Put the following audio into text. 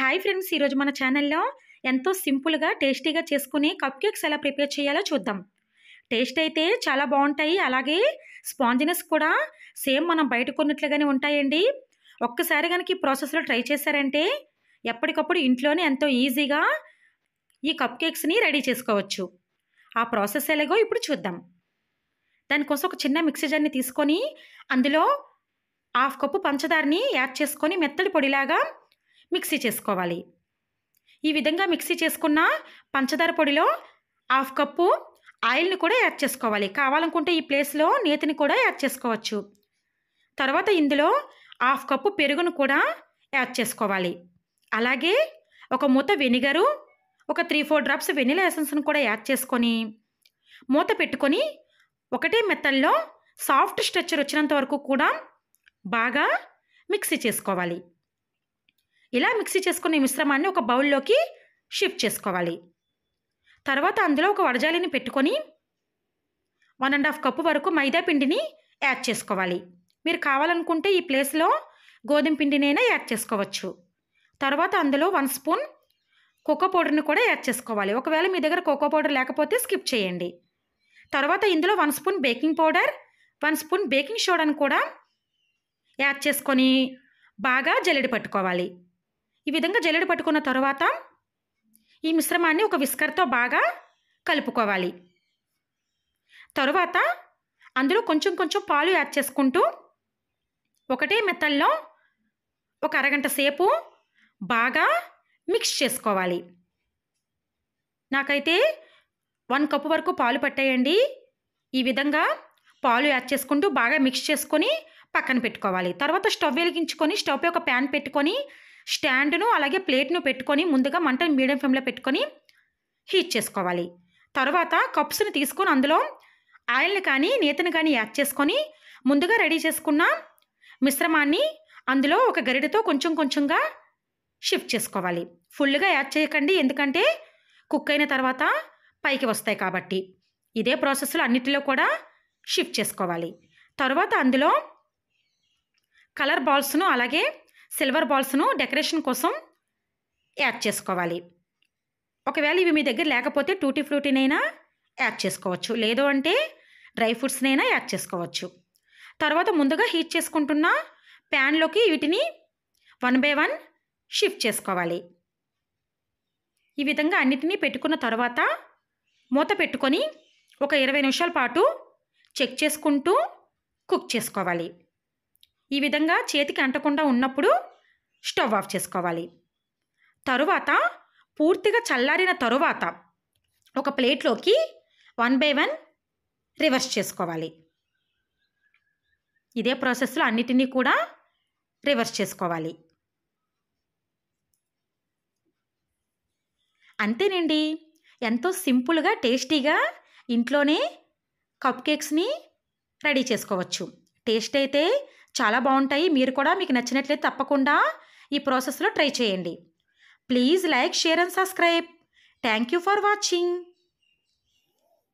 hi friends ఈరోజు మన ఛానల్లో ఎంతో సింపుల్గా టేస్టీగా చేసుకుని కప్ కేక్స్ ఎలా ప్రిపేర్ చేయాలో చూద్దాం టేస్ట్ అయితే చాలా బాగుంటాయి అలాగే స్పాంజినెస్ కూడా సేమ్ మనం బయట కొన్నట్లుగానే ఉంటాయండి ఒక్కసారి కనుక ఈ ప్రాసెస్లో ట్రై చేశారంటే ఎప్పటికప్పుడు ఇంట్లోనే ఎంతో ఈజీగా ఈ కప్ కేక్స్ని రెడీ చేసుకోవచ్చు ఆ ప్రాసెస్ ఎలాగో ఇప్పుడు చూద్దాం దానికోసం ఒక చిన్న మిక్సీ జార్ని తీసుకొని అందులో హాఫ్ కప్పు పంచదారని యాడ్ చేసుకొని మెత్తడి పొడిలాగా మిక్సీ చేసుకోవాలి ఈ విధంగా మిక్సీ చేసుకున్న పంచదార పొడిలో హాఫ్ కప్పు ఆయిల్ని కూడా యాడ్ చేసుకోవాలి కావాలనుకుంటే ఈ ప్లేస్లో నేతిని కూడా యాడ్ చేసుకోవచ్చు తర్వాత ఇందులో హాఫ్ కప్పు పెరుగును కూడా యాడ్ చేసుకోవాలి అలాగే ఒక మూత వెనిగరు ఒక త్రీ ఫోర్ డ్రాప్స్ వెనిలా ఎసెన్స్ను కూడా యాడ్ చేసుకొని మూత పెట్టుకొని ఒకటే మెత్తల్లో సాఫ్ట్ స్ట్రక్చర్ వచ్చినంత వరకు కూడా బాగా మిక్సీ చేసుకోవాలి ఇలా మిక్సీ చేసుకున్న ఈ మిశ్రమాన్ని ఒక బౌల్లోకి షిఫ్ట్ చేసుకోవాలి తర్వాత అందులో ఒక వడజాలిని పెట్టుకొని వన్ అండ్ హాఫ్ కప్పు వరకు మైదా పిండిని యాడ్ చేసుకోవాలి మీరు కావాలనుకుంటే ఈ ప్లేస్లో గోధుమ పిండినైనా యాడ్ చేసుకోవచ్చు తర్వాత అందులో వన్ స్పూన్ కోకో పౌడర్ని కూడా యాడ్ చేసుకోవాలి ఒకవేళ మీ దగ్గర కోకో పౌడర్ లేకపోతే స్కిప్ చేయండి తర్వాత ఇందులో one spoon baking powder one spoon baking సోడాను కూడా యాడ్ చేసుకొని బాగా జల్లెడి పట్టుకోవాలి ఈ విధంగా జల్లెడ పట్టుకున్న తర్వాత ఈ మిశ్రమాన్ని ఒక విస్కర్తో బాగా కలుపుకోవాలి తరువాత అందులో కొంచెం కొంచెం పాలు యాడ్ చేసుకుంటూ ఒకటే మెత్తల్లో ఒక అరగంట సేపు బాగా మిక్స్ చేసుకోవాలి నాకైతే వన్ కప్ వరకు పాలు పట్టేయండి ఈ విధంగా పాలు యాడ్ చేసుకుంటూ బాగా మిక్స్ చేసుకొని పక్కన పెట్టుకోవాలి తర్వాత స్టవ్ వెలిగించుకొని స్టవ్పై ఒక ప్యాన్ పెట్టుకొని స్టాండ్ను అలాగే ప్లేట్ను పెట్టుకొని ముందుగా మంటను మీడియం ఫ్లేమ్లో పెట్టుకొని హీట్ చేసుకోవాలి తర్వాత కప్స్ని తీసుకొని అందులో ఆయిల్ని కానీ నేతను కానీ యాడ్ చేసుకొని ముందుగా రెడీ చేసుకున్న మిశ్రమాన్ని అందులో ఒక గరిడతో కొంచెం కొంచెంగా షిఫ్ట్ చేసుకోవాలి ఫుల్గా యాడ్ చేయకండి ఎందుకంటే కుక్ అయిన తర్వాత పైకి వస్తాయి కాబట్టి ఇదే ప్రాసెస్లో అన్నిటిలో కూడా షిఫ్ట్ చేసుకోవాలి తర్వాత అందులో కలర్ బాల్స్ను అలాగే సిల్వర్ బాల్స్ను డెకరేషన్ కోసం యాడ్ చేసుకోవాలి ఒకవేళ ఇవి మీ దగ్గర లేకపోతే టూటీ ఫ్రూటీనైనా యాడ్ చేసుకోవచ్చు లేదు అంటే డ్రై ఫ్రూట్స్నైనా యాడ్ చేసుకోవచ్చు తర్వాత ముందుగా హీట్ చేసుకుంటున్న ప్యాన్లోకి వీటిని వన్ బై వన్ షిఫ్ట్ చేసుకోవాలి ఈ విధంగా అన్నిటినీ పెట్టుకున్న తర్వాత మూత పెట్టుకొని ఒక ఇరవై నిమిషాల పాటు చెక్ చేసుకుంటూ కుక్ చేసుకోవాలి ఈ విధంగా చేతికి అంటకుండా ఉన్నప్పుడు స్టవ్ ఆఫ్ చేసుకోవాలి తరువాత పూర్తిగా చల్లారిన తరువాత ఒక ప్లేట్లోకి వన్ బై వన్ రివర్స్ చేసుకోవాలి ఇదే ప్రాసెస్లో అన్నిటినీ కూడా రివర్స్ చేసుకోవాలి అంతేనండి ఎంతో సింపుల్గా టేస్టీగా ఇంట్లోనే కప్ కేక్స్ని రెడీ చేసుకోవచ్చు టేస్ట్ అయితే చాలా బాగుంటాయి మీరు కూడా మీకు నచ్చినట్లయితే తప్పకుండా ఈ ప్రాసెస్లో ట్రై చేయండి please like share and subscribe thank you for watching